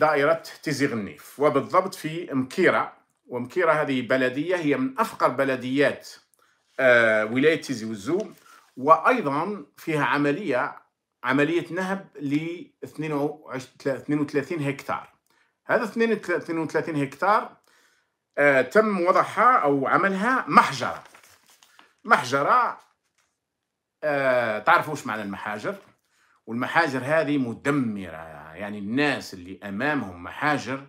دائرة تيزي غنيف وبالضبط في مكيرة ومكيرة هذه بلدية هي من أفقر بلديات آه، ولاية تيزي وزو وأيضا فيها عملية عملية نهب ل 32 هكتار هذا 32 هكتار آه، تم وضعها أو عملها محجرة محجرة آه، تعرفوش معنى المحاجر والمحاجر هذه مدمرة يعني الناس اللي أمامهم محاجر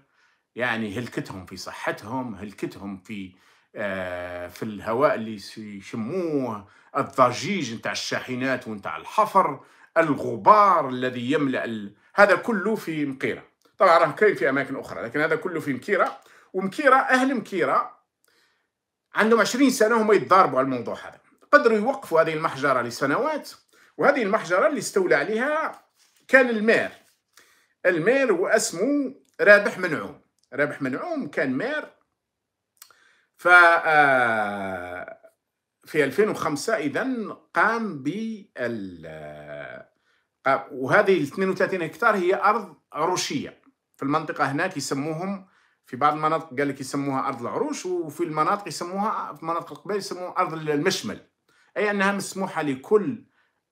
يعني هلكتهم في صحتهم هلكتهم في آه في الهواء اللي يشموه الضجيج نتاع الشاحنات ونتاع الحفر الغبار الذي يملأ هذا كله في مقيرة طبعا راه كاين في أماكن أخرى لكن هذا كله في مكيرة ومكيرة أهل مكيرة عندهم 20 سنة هما يتضاربوا على الموضوع هذا قدروا يوقفوا هذه المحجرة لسنوات وهذه المحجرة اللي استولى عليها كان المير المير واسمه رابح منعوم رابح منعوم كان مير ف آه، في 2005 اذا قام ب آه، وهذه 32 هكتار هي ارض عروشيه في المنطقه هناك يسموهم في بعض المناطق قال لك يسموها ارض العروش وفي المناطق يسموها في مناطق القبائل يسموها ارض المشمل اي انها مسموحه لكل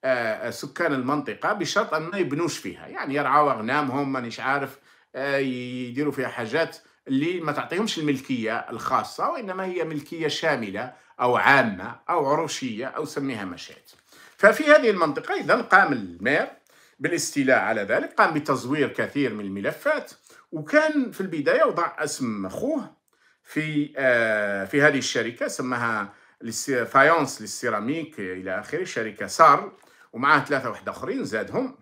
آه، آه، سكان المنطقة بشرط أن ما يبنوش فيها يعني يرعوا أغنامهم مانيش عارف آه، يديروا فيها حاجات اللي ما تعطيهمش الملكية الخاصة وإنما هي ملكية شاملة أو عامة أو عروشية أو سميها ما شئت ففي هذه المنطقة إذا قام المير بالاستيلاء على ذلك قام بتزوير كثير من الملفات وكان في البداية وضع اسم أخوه في في هذه الشركة سماها فايونس للسيراميك إلى آخره شركة سار ومعاه ثلاثة واحد آخرين زادهم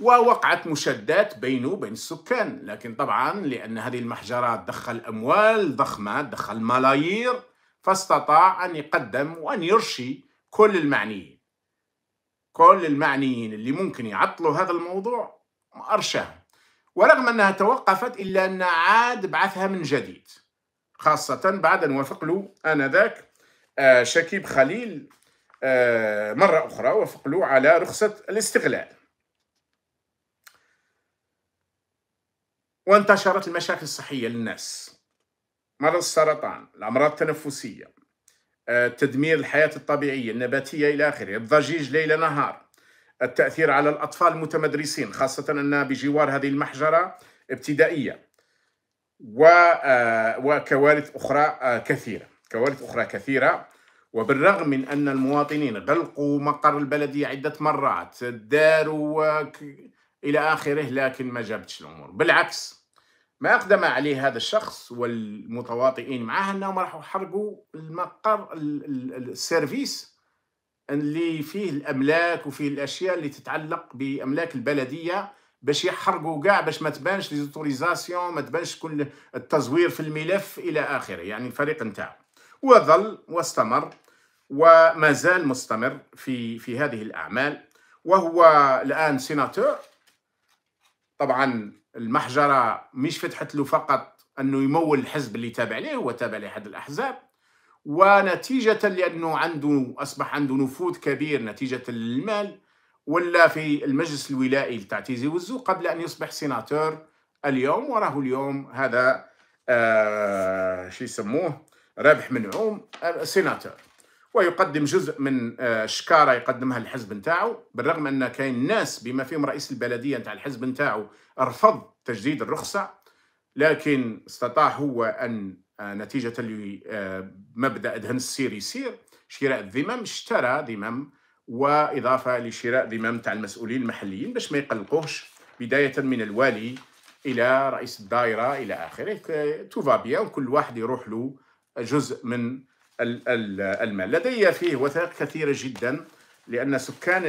ووقعت مشادات بينه وبين السكان لكن طبعا لأن هذه المحجرات دخل أموال ضخمة دخل ملايير فاستطاع أن يقدم وأن يرشي كل المعنيين كل المعنيين اللي ممكن يعطلوا هذا الموضوع أرشاهم ورغم أنها توقفت إلا أن عاد بعثها من جديد خاصة بعد أن وافق له آنذاك آه، شكيب خليل آه، مرة أخرى وافق له على رخصة الاستغلال وانتشرت المشاكل الصحية للناس مرض السرطان الأمراض التنفسية آه، تدمير الحياة الطبيعية النباتية إلى آخره الضجيج ليل نهار التأثير على الأطفال المتمدرسين خاصة أن بجوار هذه المحجرة ابتدائية آه، وكوارث أخرى كثيرة كوارث أخرى كثيرة وبالرغم من أن المواطنين غلقوا مقر البلدية عدة مرات داروا إلى آخره لكن ما جابتش الأمور بالعكس ما أقدم عليه هذا الشخص والمتواطئين معه أنهم راحوا حرقوا المقر السيرفيس اللي فيه الأملاك وفيه الأشياء اللي تتعلق بأملاك البلدية باش يحرقوا كاع باش ما تبانش ليزوتوريزاسيون ما تبانش كل التزوير في الملف الى اخره يعني الفريق نتاعو وظل واستمر وما زال مستمر في في هذه الأعمال وهو الآن سيناتور طبعا المحجرة مش فتحت له فقط أنه يمول الحزب اللي تابع ليه هو تابع لأحد الأحزاب ونتيجة لأنه عنده أصبح عنده نفوذ كبير نتيجة المال ولا في المجلس الولائي تاع تيزي وزو قبل أن يصبح سيناتور اليوم وراه اليوم هذا آه شو يسموه رابح منعوم آه، سيناتور ويقدم جزء من آه، شكاره يقدمها الحزب نتاعو بالرغم ان كاين ناس بما فيهم رئيس البلديه نتاع الحزب نتاعو رفض تجديد الرخصه لكن استطاع هو ان آه، نتيجه لمبدا دهن السير يسير شراء الذمم اشترى ذمم واضافه لشراء ذمم تاع المسؤولين المحليين باش ما يقلقوهش بدايه من الوالي الى رئيس الدائره الى اخره توفا بيان كل واحد يروح له جزء من المال لدي فيه وثائق كثيرة جدا لأن سكان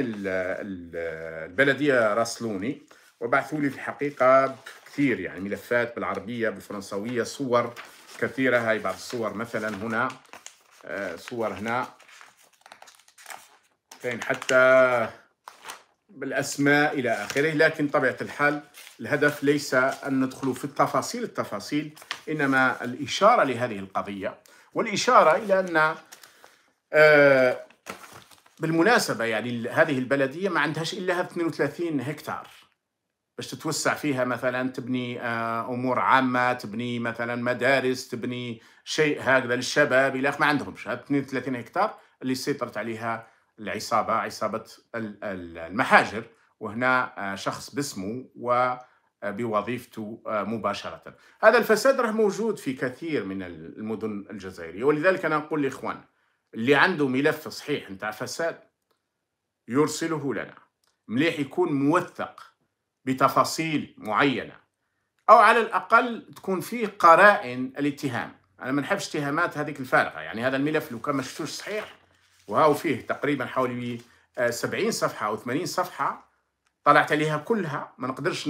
البلدية راسلوني وبعثوا لي في الحقيقة كثير يعني ملفات بالعربية بالفرنسوية صور كثيرة هاي بعض الصور مثلا هنا آه، صور هنا كاين حتى بالاسماء الى اخره لكن طبيعه الحال الهدف ليس ان ندخل في التفاصيل التفاصيل انما الاشاره لهذه القضيه والاشاره الى ان آه، بالمناسبه يعني هذه البلديه ما عندهاش الا 32 هكتار باش تتوسع فيها مثلا تبني آه، امور عامه تبني مثلا مدارس تبني شيء هكذا للشباب الى ما عندهمش 32 هكتار اللي سيطرت عليها العصابه عصابه المحاجر وهنا آه، شخص باسمه وبوظيفته آه، آه، مباشره. هذا الفساد راه موجود في كثير من المدن الجزائريه ولذلك انا نقول لإخوان اللي عنده ملف صحيح نتاع فساد يرسله لنا مليح يكون موثق بتفاصيل معينه او على الاقل تكون فيه قرائن الاتهام انا ما نحبش اتهامات هذيك الفارغه يعني هذا الملف لو كان ما شفتوش صحيح وهو فيه تقريبا حوالي 70 صفحه او 80 صفحه طلعت عليها كلها ما نقدرش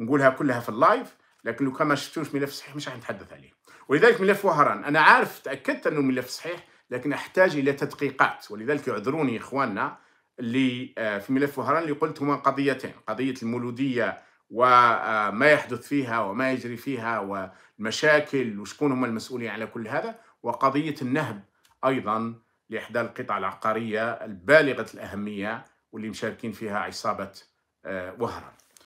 نقولها كلها في اللايف لكن لو كان ما شفتوش ملف صحيح مش راح نتحدث عليه ولذلك ملف وهران انا عارف تاكدت انه ملف صحيح لكن احتاج الى تدقيقات ولذلك يعذروني اخواننا اللي آه، في ملف وهران اللي قلت هما قضيتين قضيه المولوديه وما يحدث فيها وما يجري فيها والمشاكل وشكون هم المسؤولين على كل هذا وقضيه النهب ايضا لإحدى القطع العقارية البالغة الأهمية واللي مشاركين فيها عصابة آه، وهران